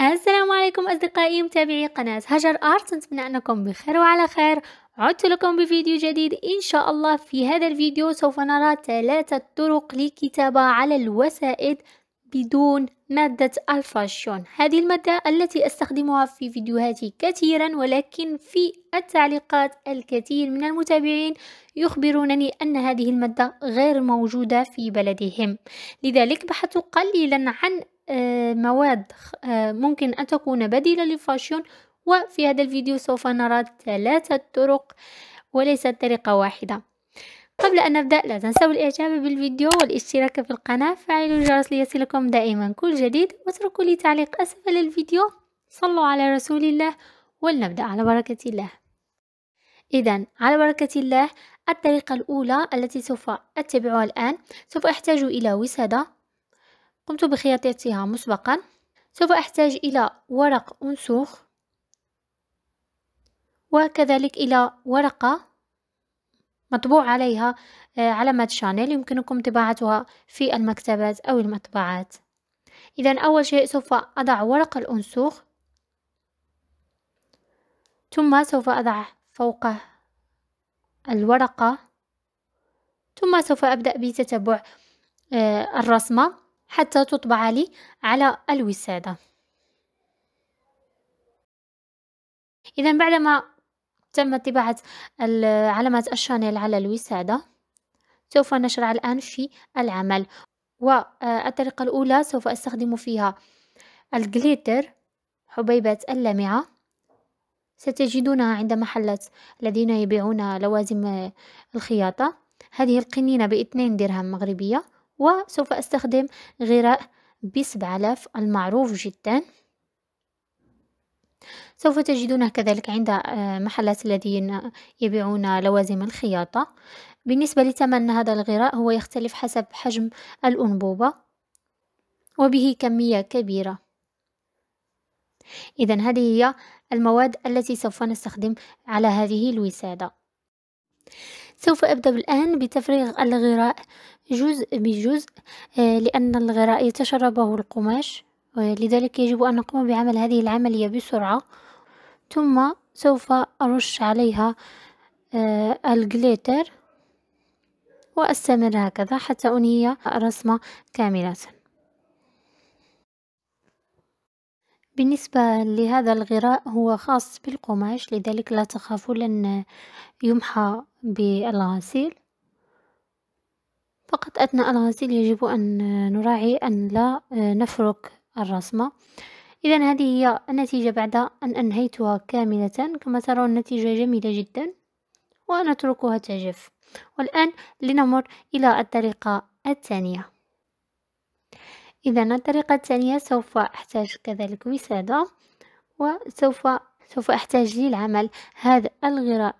السلام عليكم أصدقائي متابعي قناة هجر آرت نتمنى أنكم بخير وعلى خير عدت لكم بفيديو جديد إن شاء الله في هذا الفيديو سوف نرى ثلاثة طرق للكتابة على الوسائد بدون مادة الفاشون هذه المادة التي أستخدمها في فيديوهاتي كثيرا ولكن في التعليقات الكثير من المتابعين يخبرونني أن هذه المادة غير موجودة في بلدهم لذلك بحثت قليلا عن آه، مواد آه، ممكن أن تكون بديلة للفاشيون وفي هذا الفيديو سوف نرى ثلاثة طرق وليست طريقة واحدة قبل أن نبدأ لا تنسوا الإعجاب بالفيديو والاشتراك في القناة فعلوا الجرس ليصلكم دائما كل جديد واتركوا لي تعليق أسفل الفيديو صلوا على رسول الله ولنبدأ على بركة الله إذا على بركة الله الطريقة الأولى التي سوف أتبعها الآن سوف أحتاج إلى وسادة قمت بخياطتها مسبقا سوف أحتاج إلى ورق أنسوخ وكذلك إلى ورقة مطبوع عليها آه، علامة شانيل يمكنكم طباعتها في المكتبات أو المطبعات إذا أول شيء سوف أضع ورق الأنسوخ ثم سوف أضع فوقه الورقة ثم سوف أبدأ بتتبع آه، الرسمة حتى تطبع لي على الوسادة إذا بعدما تم طباعة علامة الشانيل على الوسادة سوف نشرع الآن في العمل والطريقة الأولى سوف أستخدم فيها الجليتر حبيبة اللامعة ستجدونها عند محلات الذين يبيعون لوازم الخياطة هذه القنينة باثنين درهم مغربية وسوف أستخدم غراء بسبع آلاف المعروف جدا سوف تجدونه كذلك عند آه، محلات الذين يبيعون لوازم الخياطة بالنسبة لثمن هذا الغراء هو يختلف حسب حجم الأنبوبة وبه كمية كبيرة إذا هذه هي المواد التي سوف نستخدم على هذه الوسادة سوف أبدأ الآن بتفريغ الغراء جزء بجزء آه، لأن الغراء يتشربه القماش لذلك يجب أن نقوم بعمل هذه العملية بسرعة ثم سوف أرش عليها آه، الجليتر وأستمر هكذا حتى أنهي الرسمة كاملة بالنسبة لهذا الغراء هو خاص بالقماش لذلك لا تخافوا لن يمحى بالغسيل فقط أثناء الغسيل يجب أن نراعي أن لا آه، نفرك الرسمة إذا هذه هي النتيجة بعد أن أنهيتها كاملة كما ترون النتيجة جميلة جدا ونتركها تجف والآن لنمر إلى الطريقة الثانية إذا الطريقة الثانية سوف أحتاج كذلك وسادة وسوف سوف أحتاج للعمل هذا الغراء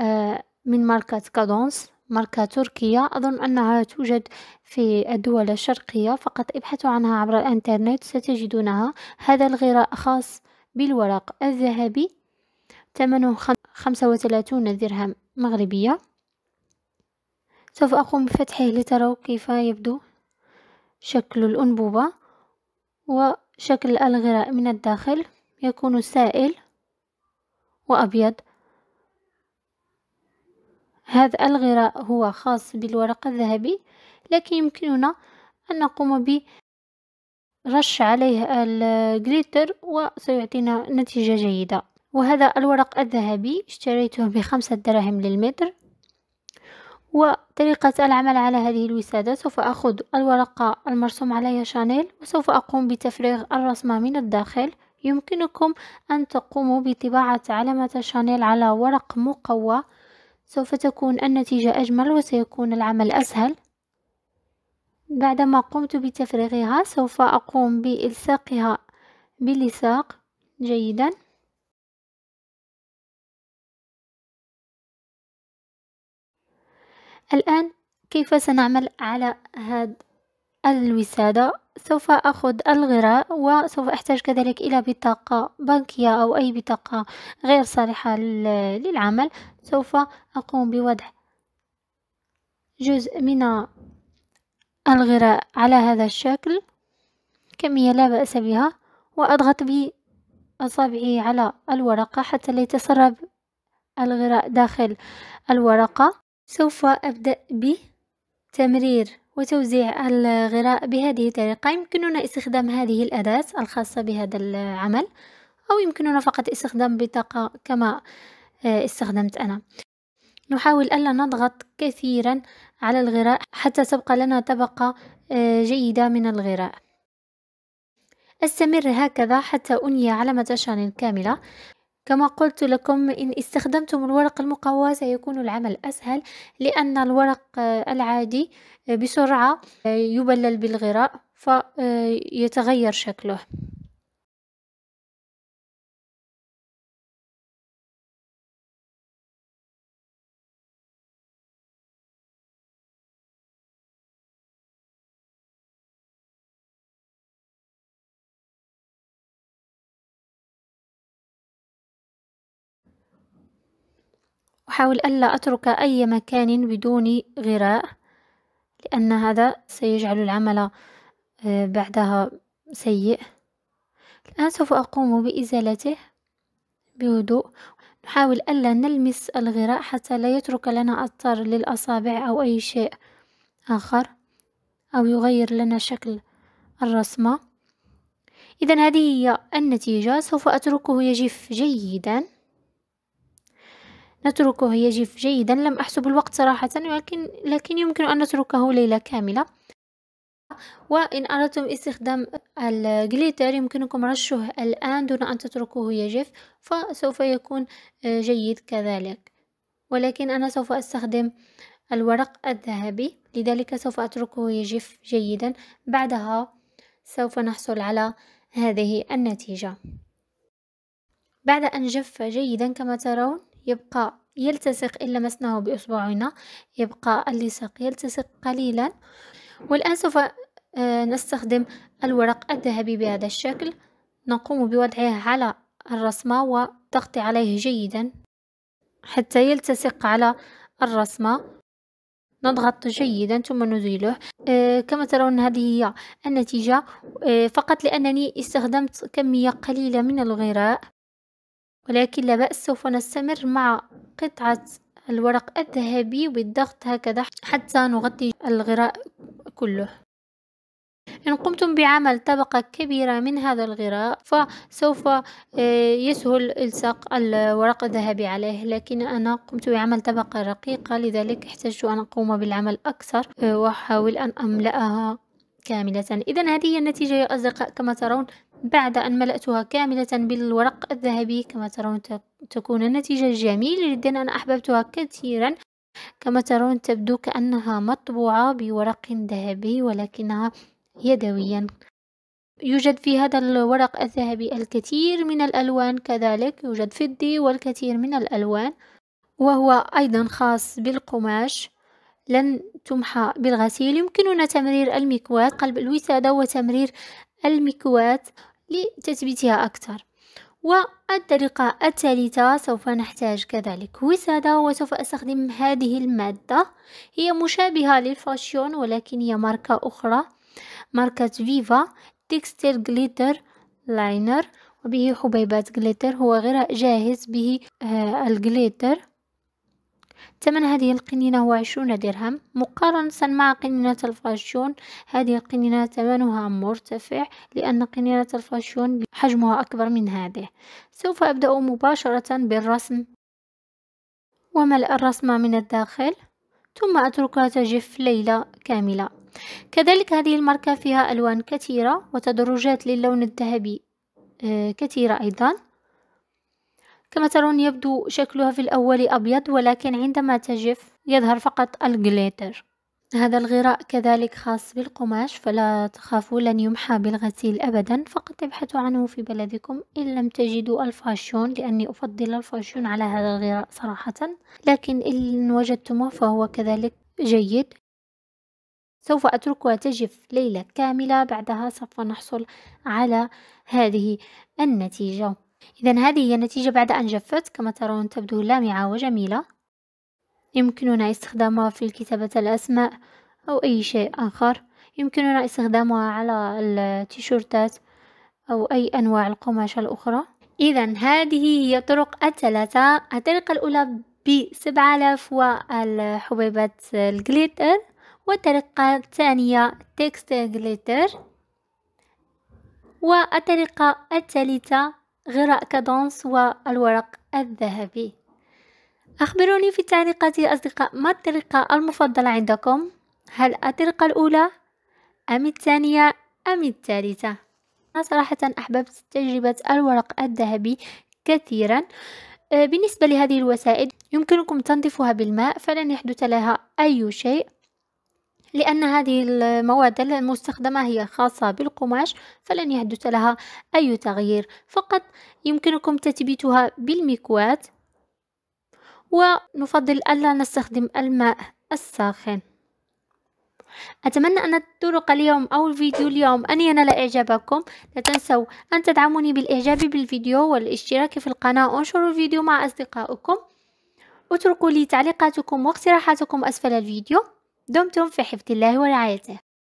آه، من ماركة كادونس ماركة تركية أظن أنها توجد في الدول الشرقية فقط ابحثوا عنها عبر الإنترنت ستجدونها هذا الغراء خاص بالورق الذهبي ثمنه خمسة وثلاثون درهم مغربية سوف أقوم بفتحه لتروا كيف يبدو شكل الأنبوبة وشكل الغراء من الداخل يكون سائل وأبيض هذا الغراء هو خاص بالورق الذهبي لكن يمكننا أن نقوم برش عليه الجليتر وسيعطينا نتيجة جيدة وهذا الورق الذهبي اشتريته بخمسة دراهم للمتر وطريقة العمل على هذه الوسادة سوف أخذ الورقة المرسوم عليها شانيل وسوف أقوم بتفريغ الرسمة من الداخل يمكنكم أن تقوموا بطباعة علامة شانيل على ورق مقوى سوف تكون النتيجة أجمل وسيكون العمل أسهل بعدما قمت بتفريغها سوف أقوم بإلصاقها بلساق جيدا الآن كيف سنعمل على هذا الوسادة سوف أخذ الغراء وسوف أحتاج كذلك إلى بطاقة بنكية أو أي بطاقة غير صالحة للعمل سوف أقوم بوضع جزء من الغراء على هذا الشكل كمية لا بأس بها وأضغط بأصابعي على الورقة حتى لا يتسرب الغراء داخل الورقة سوف أبدأ بتمرير وتوزيع الغراء بهذه الطريقة يمكننا استخدام هذه الأداة الخاصة بهذا العمل أو يمكننا فقط استخدام بطاقة كما آه، استخدمت أنا نحاول ألا نضغط كثيرا على الغراء حتى تبقى لنا طبقة آه، جيدة من الغراء أستمر هكذا حتى أني علامة الشانل كاملة كما قلت لكم إن استخدمتم الورق المقوى سيكون العمل أسهل لأن الورق آه، العادي آه، بسرعة آه، يبلل بالغراء فيتغير شكله أحاول ألا أترك أي مكان بدون غراء لأن هذا سيجعل العمل آه، بعدها سيء الآن سوف أقوم بإزالته بهدوء نحاول ألا نلمس الغراء حتى لا يترك لنا أثر للأصابع أو أي شيء آخر أو يغير لنا شكل الرسمة إذا هذه هي النتيجة سوف أتركه يجف جيدا نتركه يجف جيدا لم أحسب الوقت صراحة ولكن لكن يمكن أن نتركه ليلة كاملة وإن أردتم استخدام الجليتر يمكنكم رشه الآن دون أن تتركوه يجف فسوف يكون جيد كذلك ولكن أنا سوف أستخدم الورق الذهبي لذلك سوف أتركه يجف جيدا بعدها سوف نحصل على هذه النتيجة بعد أن جف جيدا كما ترون يبقى يلتصق إن لمسناه بإصبعنا يبقى اللصق يلتصق قليلا والآن سوف آه، نستخدم الورق الذهبي بهذا الشكل نقوم بوضعه على الرسمة وتغطي عليه جيدا حتى يلتصق على الرسمة نضغط جيدا ثم نزيله آه كما ترون هذه هي النتيجة آه فقط لأنني استخدمت كمية قليلة من الغراء ولكن لا بأس سوف نستمر مع قطعة الورق الذهبي بالضغط هكذا حتى نغطي الغراء كله إن قمتم بعمل طبقة كبيرة من هذا الغراء فسوف آه، يسهل إلصاق الورق الذهبي عليه لكن أنا قمت بعمل طبقة رقيقة لذلك احتجت أن أقوم بالعمل أكثر آه، وأحاول أن أملأها كاملة إذا هذه هي النتيجة يا أصدقاء كما ترون بعد أن ملأتها كاملة بالورق الذهبي كما ترون تكون النتيجة جميلة جدا أنا أحببتها كثيرا كما ترون تبدو كأنها مطبوعة بورق ذهبي ولكنها يدويا يوجد في هذا الورق الذهبي الكثير من الألوان كذلك يوجد فضي والكثير من الألوان وهو أيضا خاص بالقماش لن تمحى بالغسيل يمكننا تمرير المكواة قلب الوسادة وتمرير المكواة لتثبيتها أكثر والطريقة الثالثة سوف نحتاج كذلك وسادة وسوف أستخدم هذه المادة هي مشابهة للفاشيون ولكن هي ماركة أخرى ماركة فيفا تكستيل جليتر لاينر وبه حبيبات جليتر هو غير جاهز به آه، الجليتر ثمن هذه القنينة هو عشرون درهم مقارنة مع قنينة الفاشيون هذه القنينة ثمنها مرتفع لأن قنينة الفاشيون حجمها أكبر من هذه سوف أبدأ مباشرة بالرسم وملأ الرسمة من الداخل ثم أتركها تجف ليلة كاملة كذلك هذه الماركة فيها ألوان كثيرة وتدرجات للون الذهبي آه، كثيرة أيضا كما ترون يبدو شكلها في الأول أبيض ولكن عندما تجف يظهر فقط الجليتر هذا الغراء كذلك خاص بالقماش فلا تخافوا لن يمحى بالغسيل أبدا فقط ابحثوا عنه في بلدكم إن لم تجدوا الفاشون لأني أفضل الفاشون على هذا الغراء صراحة لكن إن وجدتموه فهو كذلك جيد سوف أتركها تجف ليلة كاملة بعدها سوف نحصل على هذه النتيجة إذا هذه هي النتيجة بعد أن جفت كما ترون تبدو لامعة وجميلة يمكننا استخدامها في كتابة الأسماء أو أي شيء آخر يمكننا استخدامها على التيشورتات أو أي أنواع القماش الأخرى إذا هذه هي الطرق الثلاثة الطريقة الأولى ب آلاف والحبيبات الجليتر والطريقة الثانية تكست جليتر والطريقة الثالثة غراء كادونس والورق الذهبي أخبروني في التعليقات يا أصدقاء ما الطريقة المفضلة عندكم هل الطريقة الأولى أم الثانية أم الثالثة أنا صراحة أحببت تجربة الورق الذهبي كثيرا آه، بالنسبة لهذه الوسائل يمكنكم تنظيفها بالماء فلن يحدث لها أي شيء لأن هذه المواد المستخدمة هي خاصة بالقماش فلن يحدث لها أي تغيير فقط يمكنكم تثبيتها بالمكواة ونفضل ألا نستخدم الماء الساخن أتمنى أن الطرق اليوم أو الفيديو اليوم أن ينال إعجابكم لا تنسوا أن تدعموني بالإعجاب بالفيديو والاشتراك في القناة وانشروا الفيديو مع أصدقائكم اتركوا لي تعليقاتكم واقتراحاتكم أسفل الفيديو دمتم في حفظ الله ورعايته